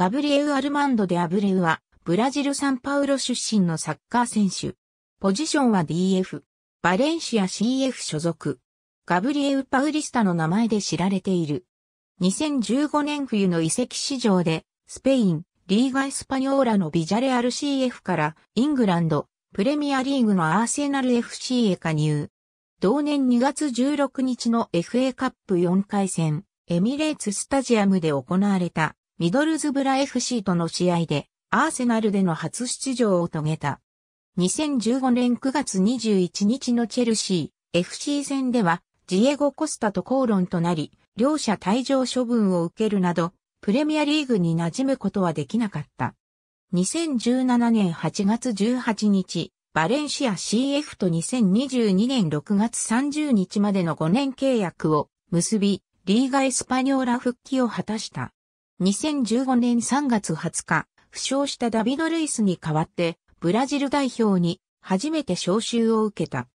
ガブリエウ・アルマンド・デ・アブレウは、ブラジル・サンパウロ出身のサッカー選手。ポジションは DF。バレンシア CF 所属。ガブリエウ・パウリスタの名前で知られている。2015年冬の移籍市場で、スペイン、リーガ・エスパニョーラのビジャレアル CF から、イングランド、プレミアリーグのアーセナル FC へ加入。同年2月16日の FA カップ4回戦、エミレーツスタジアムで行われたミドルズブラ FC との試合で、アーセナルでの初出場を遂げた。2015年9月21日のチェルシー FC 戦では、ジエゴ・コスタと口論となり、両者退場処分を受けるなど、プレミアリーグに馴染むことはできなかった。2017年8月18日、バレンシア CF と2022年6月30日までの5年契約を結び、リーガ・エスパニョーラ復帰を果たした。2015年3月20日、負傷したダビド・ルイスに代わって、ブラジル代表に初めて招集を受けた。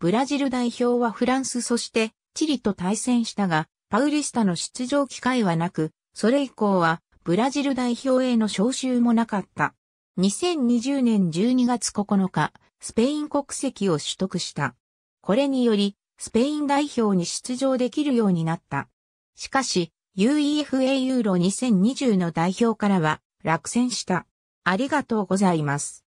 ブラジル代表はフランスそしてチリと対戦したが、パウリスタの出場機会はなく、それ以降はブラジル代表への招集もなかった。2020年12月9日、スペイン国籍を取得した。これにより、スペイン代表に出場できるようになった。しかし、UEFA ユーロ2020の代表からは落選した。ありがとうございます。